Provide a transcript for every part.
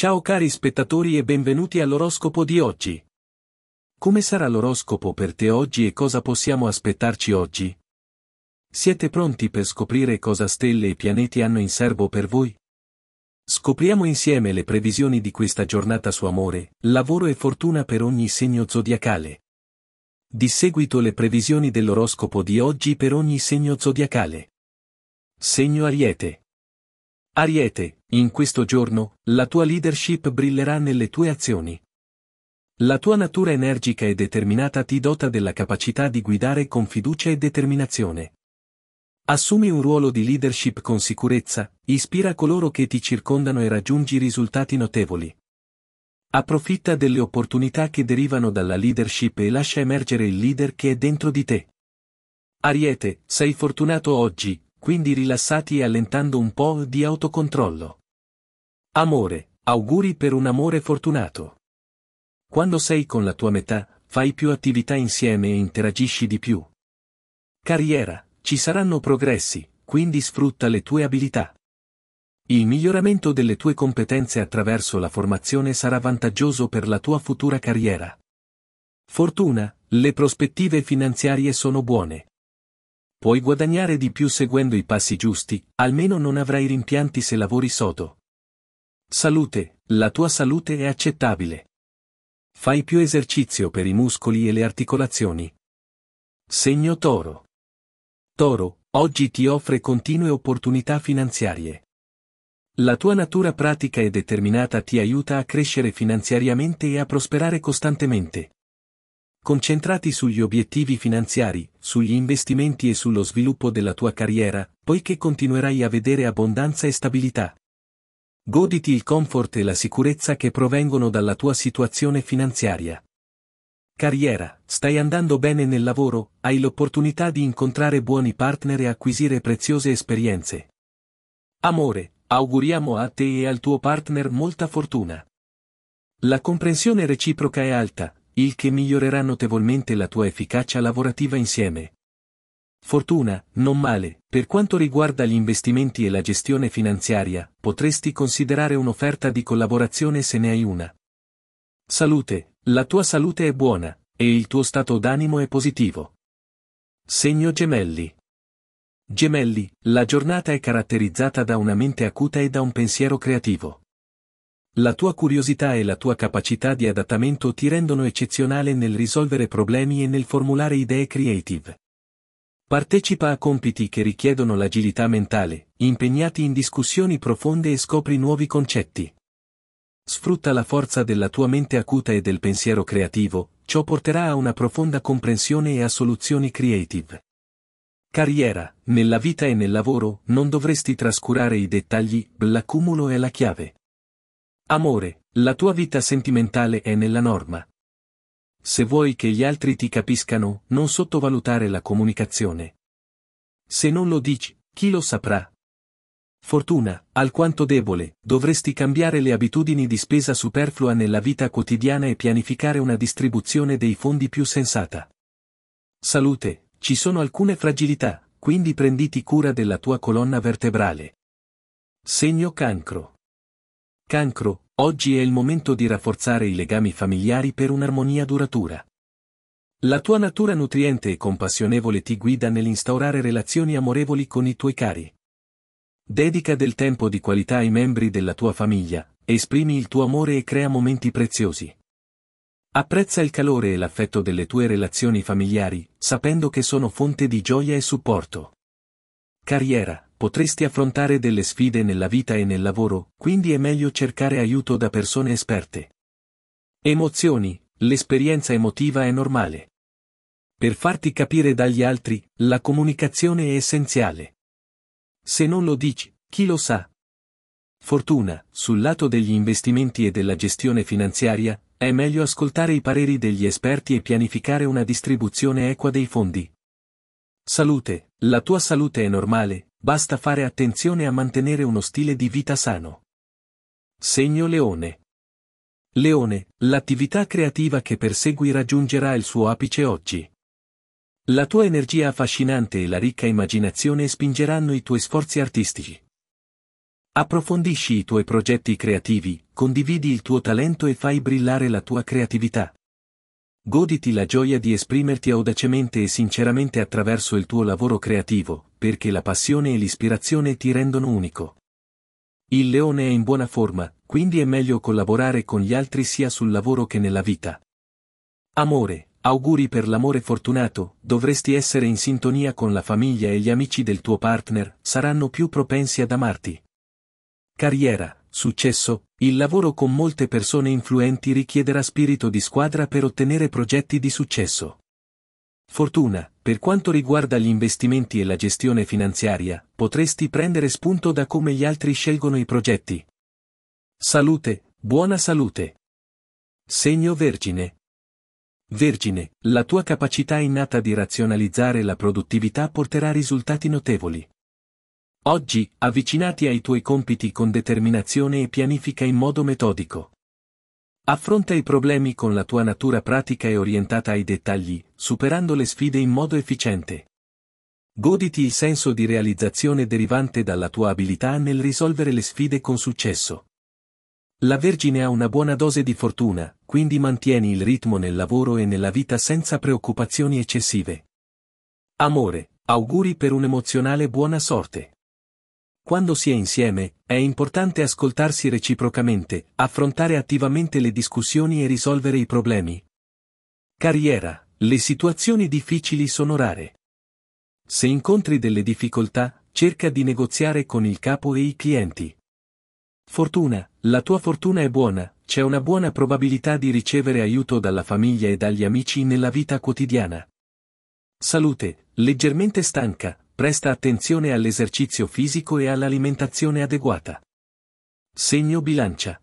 Ciao cari spettatori e benvenuti all'oroscopo di oggi. Come sarà l'oroscopo per te oggi e cosa possiamo aspettarci oggi? Siete pronti per scoprire cosa stelle e pianeti hanno in serbo per voi? Scopriamo insieme le previsioni di questa giornata su amore, lavoro e fortuna per ogni segno zodiacale. Di seguito le previsioni dell'oroscopo di oggi per ogni segno zodiacale. Segno Ariete. Ariete, in questo giorno, la tua leadership brillerà nelle tue azioni. La tua natura energica e determinata ti dota della capacità di guidare con fiducia e determinazione. Assumi un ruolo di leadership con sicurezza, ispira coloro che ti circondano e raggiungi risultati notevoli. Approfitta delle opportunità che derivano dalla leadership e lascia emergere il leader che è dentro di te. Ariete, sei fortunato oggi, quindi rilassati e allentando un po' di autocontrollo. Amore, auguri per un amore fortunato. Quando sei con la tua metà, fai più attività insieme e interagisci di più. Carriera, ci saranno progressi, quindi sfrutta le tue abilità. Il miglioramento delle tue competenze attraverso la formazione sarà vantaggioso per la tua futura carriera. Fortuna, le prospettive finanziarie sono buone. Puoi guadagnare di più seguendo i passi giusti, almeno non avrai rimpianti se lavori sodo. Salute, la tua salute è accettabile. Fai più esercizio per i muscoli e le articolazioni. Segno Toro. Toro, oggi ti offre continue opportunità finanziarie. La tua natura pratica e determinata ti aiuta a crescere finanziariamente e a prosperare costantemente concentrati sugli obiettivi finanziari, sugli investimenti e sullo sviluppo della tua carriera, poiché continuerai a vedere abbondanza e stabilità. Goditi il comfort e la sicurezza che provengono dalla tua situazione finanziaria. Carriera, stai andando bene nel lavoro, hai l'opportunità di incontrare buoni partner e acquisire preziose esperienze. Amore, auguriamo a te e al tuo partner molta fortuna. La comprensione reciproca è alta, il che migliorerà notevolmente la tua efficacia lavorativa insieme. Fortuna, non male, per quanto riguarda gli investimenti e la gestione finanziaria, potresti considerare un'offerta di collaborazione se ne hai una. Salute, la tua salute è buona, e il tuo stato d'animo è positivo. Segno gemelli. Gemelli, la giornata è caratterizzata da una mente acuta e da un pensiero creativo. La tua curiosità e la tua capacità di adattamento ti rendono eccezionale nel risolvere problemi e nel formulare idee creative. Partecipa a compiti che richiedono l'agilità mentale, impegnati in discussioni profonde e scopri nuovi concetti. Sfrutta la forza della tua mente acuta e del pensiero creativo, ciò porterà a una profonda comprensione e a soluzioni creative. Carriera, nella vita e nel lavoro, non dovresti trascurare i dettagli, l'accumulo è la chiave. Amore, la tua vita sentimentale è nella norma. Se vuoi che gli altri ti capiscano, non sottovalutare la comunicazione. Se non lo dici, chi lo saprà? Fortuna, alquanto debole, dovresti cambiare le abitudini di spesa superflua nella vita quotidiana e pianificare una distribuzione dei fondi più sensata. Salute, ci sono alcune fragilità, quindi prenditi cura della tua colonna vertebrale. Segno cancro. Cancro, oggi è il momento di rafforzare i legami familiari per un'armonia duratura. La tua natura nutriente e compassionevole ti guida nell'instaurare relazioni amorevoli con i tuoi cari. Dedica del tempo di qualità ai membri della tua famiglia, esprimi il tuo amore e crea momenti preziosi. Apprezza il calore e l'affetto delle tue relazioni familiari, sapendo che sono fonte di gioia e supporto. Carriera. Potresti affrontare delle sfide nella vita e nel lavoro, quindi è meglio cercare aiuto da persone esperte. Emozioni. L'esperienza emotiva è normale. Per farti capire dagli altri, la comunicazione è essenziale. Se non lo dici, chi lo sa? Fortuna, sul lato degli investimenti e della gestione finanziaria, è meglio ascoltare i pareri degli esperti e pianificare una distribuzione equa dei fondi. Salute. La tua salute è normale, basta fare attenzione a mantenere uno stile di vita sano. Segno Leone. Leone, l'attività creativa che persegui raggiungerà il suo apice oggi. La tua energia affascinante e la ricca immaginazione spingeranno i tuoi sforzi artistici. Approfondisci i tuoi progetti creativi, condividi il tuo talento e fai brillare la tua creatività. Goditi la gioia di esprimerti audacemente e sinceramente attraverso il tuo lavoro creativo, perché la passione e l'ispirazione ti rendono unico. Il leone è in buona forma, quindi è meglio collaborare con gli altri sia sul lavoro che nella vita. Amore, auguri per l'amore fortunato, dovresti essere in sintonia con la famiglia e gli amici del tuo partner, saranno più propensi ad amarti. Carriera, successo, il lavoro con molte persone influenti richiederà spirito di squadra per ottenere progetti di successo. Fortuna, per quanto riguarda gli investimenti e la gestione finanziaria, potresti prendere spunto da come gli altri scelgono i progetti. Salute, buona salute. Segno Vergine. Vergine, la tua capacità innata di razionalizzare la produttività porterà risultati notevoli. Oggi, avvicinati ai tuoi compiti con determinazione e pianifica in modo metodico. Affronta i problemi con la tua natura pratica e orientata ai dettagli, superando le sfide in modo efficiente. Goditi il senso di realizzazione derivante dalla tua abilità nel risolvere le sfide con successo. La Vergine ha una buona dose di fortuna, quindi mantieni il ritmo nel lavoro e nella vita senza preoccupazioni eccessive. Amore, auguri per un'emozionale buona sorte. Quando si è insieme, è importante ascoltarsi reciprocamente, affrontare attivamente le discussioni e risolvere i problemi. Carriera. Le situazioni difficili sono rare. Se incontri delle difficoltà, cerca di negoziare con il capo e i clienti. Fortuna. La tua fortuna è buona, c'è una buona probabilità di ricevere aiuto dalla famiglia e dagli amici nella vita quotidiana. Salute. Leggermente stanca, presta attenzione all'esercizio fisico e all'alimentazione adeguata. Segno bilancia.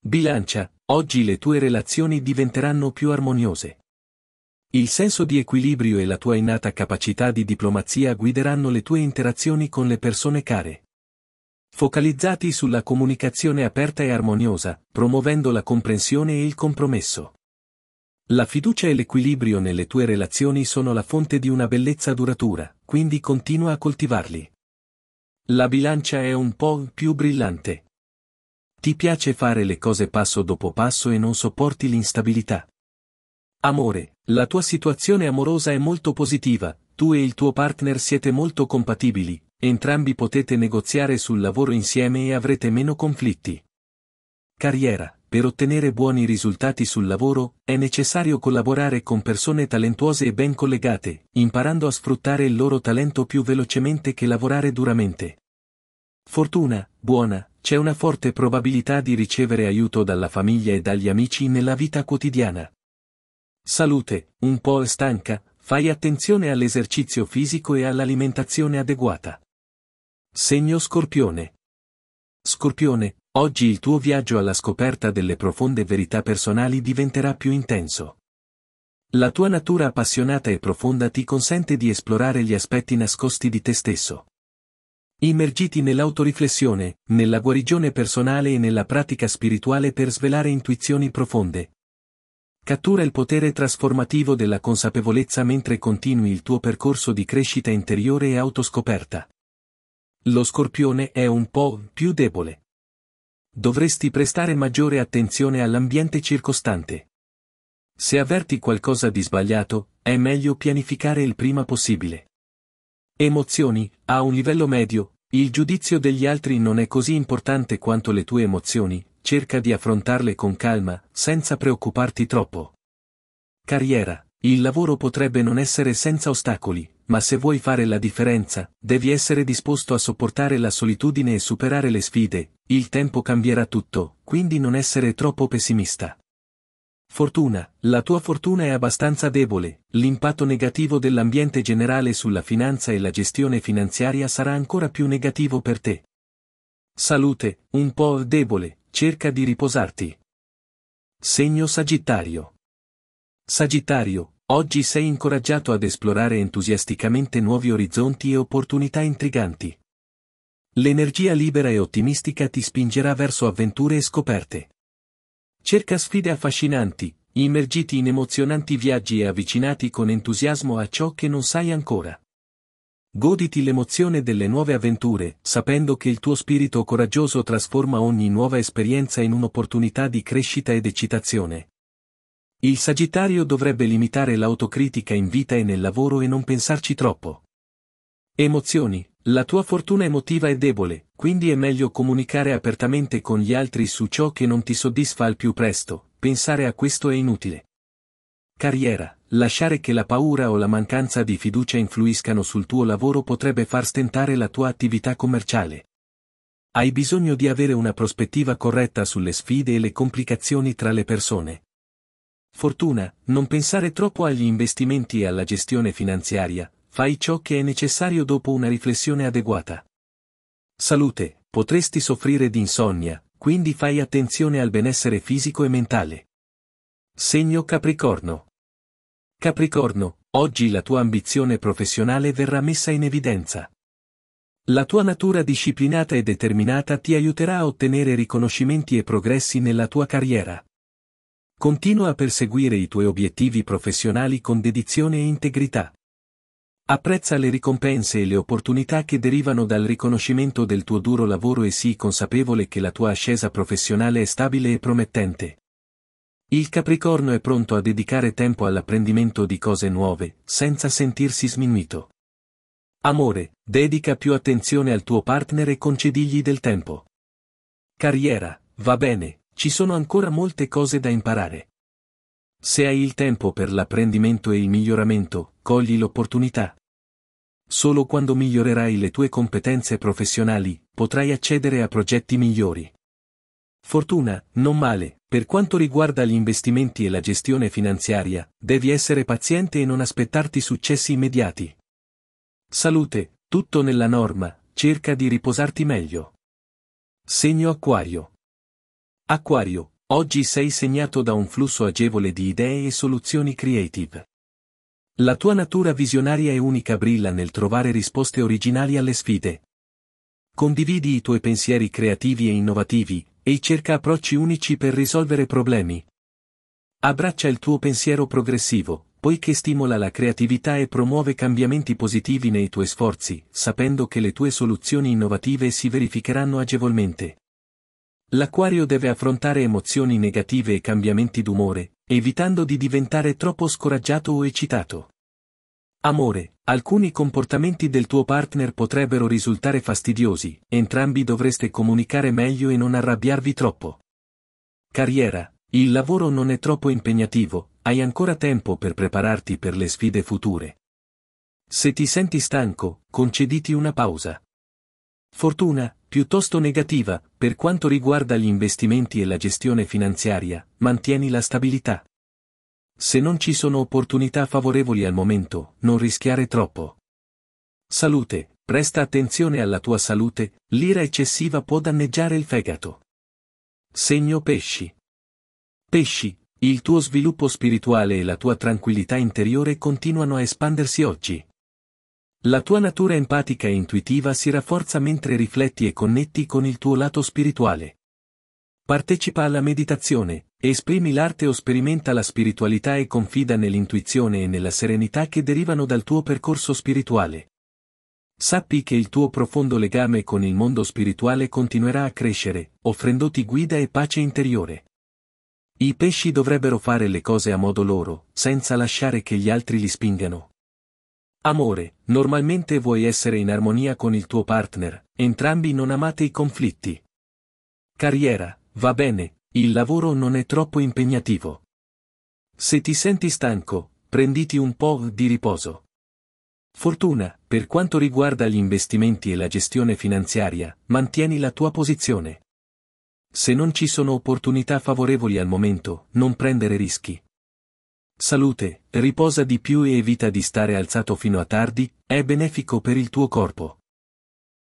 Bilancia, oggi le tue relazioni diventeranno più armoniose. Il senso di equilibrio e la tua innata capacità di diplomazia guideranno le tue interazioni con le persone care. Focalizzati sulla comunicazione aperta e armoniosa, promuovendo la comprensione e il compromesso. La fiducia e l'equilibrio nelle tue relazioni sono la fonte di una bellezza duratura quindi continua a coltivarli. La bilancia è un po' più brillante. Ti piace fare le cose passo dopo passo e non sopporti l'instabilità. Amore, la tua situazione amorosa è molto positiva, tu e il tuo partner siete molto compatibili, entrambi potete negoziare sul lavoro insieme e avrete meno conflitti. Carriera, per ottenere buoni risultati sul lavoro, è necessario collaborare con persone talentuose e ben collegate, imparando a sfruttare il loro talento più velocemente che lavorare duramente. Fortuna, buona, c'è una forte probabilità di ricevere aiuto dalla famiglia e dagli amici nella vita quotidiana. Salute, un po' stanca, fai attenzione all'esercizio fisico e all'alimentazione adeguata. Segno Scorpione. Scorpione, Oggi il tuo viaggio alla scoperta delle profonde verità personali diventerà più intenso. La tua natura appassionata e profonda ti consente di esplorare gli aspetti nascosti di te stesso. Immergiti nell'autoriflessione, nella guarigione personale e nella pratica spirituale per svelare intuizioni profonde. Cattura il potere trasformativo della consapevolezza mentre continui il tuo percorso di crescita interiore e autoscoperta. Lo scorpione è un po' più debole. Dovresti prestare maggiore attenzione all'ambiente circostante. Se avverti qualcosa di sbagliato, è meglio pianificare il prima possibile. Emozioni, a un livello medio, il giudizio degli altri non è così importante quanto le tue emozioni, cerca di affrontarle con calma, senza preoccuparti troppo. Carriera, il lavoro potrebbe non essere senza ostacoli, ma se vuoi fare la differenza, devi essere disposto a sopportare la solitudine e superare le sfide, il tempo cambierà tutto, quindi non essere troppo pessimista. Fortuna, la tua fortuna è abbastanza debole, l'impatto negativo dell'ambiente generale sulla finanza e la gestione finanziaria sarà ancora più negativo per te. Salute, un po' debole, cerca di riposarti. Segno Sagittario. Sagittario, Oggi sei incoraggiato ad esplorare entusiasticamente nuovi orizzonti e opportunità intriganti. L'energia libera e ottimistica ti spingerà verso avventure e scoperte. Cerca sfide affascinanti, immergiti in emozionanti viaggi e avvicinati con entusiasmo a ciò che non sai ancora. Goditi l'emozione delle nuove avventure, sapendo che il tuo spirito coraggioso trasforma ogni nuova esperienza in un'opportunità di crescita ed eccitazione. Il Sagittario dovrebbe limitare l'autocritica in vita e nel lavoro e non pensarci troppo. Emozioni. La tua fortuna emotiva è debole, quindi è meglio comunicare apertamente con gli altri su ciò che non ti soddisfa al più presto, pensare a questo è inutile. Carriera. Lasciare che la paura o la mancanza di fiducia influiscano sul tuo lavoro potrebbe far stentare la tua attività commerciale. Hai bisogno di avere una prospettiva corretta sulle sfide e le complicazioni tra le persone. Fortuna, non pensare troppo agli investimenti e alla gestione finanziaria, fai ciò che è necessario dopo una riflessione adeguata. Salute, potresti soffrire di insonnia, quindi fai attenzione al benessere fisico e mentale. Segno Capricorno. Capricorno, oggi la tua ambizione professionale verrà messa in evidenza. La tua natura disciplinata e determinata ti aiuterà a ottenere riconoscimenti e progressi nella tua carriera. Continua a perseguire i tuoi obiettivi professionali con dedizione e integrità. Apprezza le ricompense e le opportunità che derivano dal riconoscimento del tuo duro lavoro e sii consapevole che la tua ascesa professionale è stabile e promettente. Il Capricorno è pronto a dedicare tempo all'apprendimento di cose nuove, senza sentirsi sminuito. Amore, dedica più attenzione al tuo partner e concedigli del tempo. Carriera, va bene, ci sono ancora molte cose da imparare. Se hai il tempo per l'apprendimento e il miglioramento, cogli l'opportunità. Solo quando migliorerai le tue competenze professionali, potrai accedere a progetti migliori. Fortuna, non male, per quanto riguarda gli investimenti e la gestione finanziaria, devi essere paziente e non aspettarti successi immediati. Salute, tutto nella norma, cerca di riposarti meglio. Segno acquario. Acquario, oggi sei segnato da un flusso agevole di idee e soluzioni creative. La tua natura visionaria e unica brilla nel trovare risposte originali alle sfide. Condividi i tuoi pensieri creativi e innovativi, e cerca approcci unici per risolvere problemi. Abbraccia il tuo pensiero progressivo, poiché stimola la creatività e promuove cambiamenti positivi nei tuoi sforzi, sapendo che le tue soluzioni innovative si verificheranno agevolmente. L'acquario deve affrontare emozioni negative e cambiamenti d'umore, evitando di diventare troppo scoraggiato o eccitato. Amore, alcuni comportamenti del tuo partner potrebbero risultare fastidiosi, entrambi dovreste comunicare meglio e non arrabbiarvi troppo. Carriera, il lavoro non è troppo impegnativo, hai ancora tempo per prepararti per le sfide future. Se ti senti stanco, concediti una pausa. Fortuna, piuttosto negativa, per quanto riguarda gli investimenti e la gestione finanziaria, mantieni la stabilità. Se non ci sono opportunità favorevoli al momento, non rischiare troppo. Salute, presta attenzione alla tua salute, l'ira eccessiva può danneggiare il fegato. Segno pesci. Pesci, il tuo sviluppo spirituale e la tua tranquillità interiore continuano a espandersi oggi. La tua natura empatica e intuitiva si rafforza mentre rifletti e connetti con il tuo lato spirituale. Partecipa alla meditazione, esprimi l'arte o sperimenta la spiritualità e confida nell'intuizione e nella serenità che derivano dal tuo percorso spirituale. Sappi che il tuo profondo legame con il mondo spirituale continuerà a crescere, offrendoti guida e pace interiore. I pesci dovrebbero fare le cose a modo loro, senza lasciare che gli altri li spingano. Amore, normalmente vuoi essere in armonia con il tuo partner, entrambi non amate i conflitti. Carriera, va bene, il lavoro non è troppo impegnativo. Se ti senti stanco, prenditi un po' di riposo. Fortuna, per quanto riguarda gli investimenti e la gestione finanziaria, mantieni la tua posizione. Se non ci sono opportunità favorevoli al momento, non prendere rischi. Salute, riposa di più e evita di stare alzato fino a tardi, è benefico per il tuo corpo.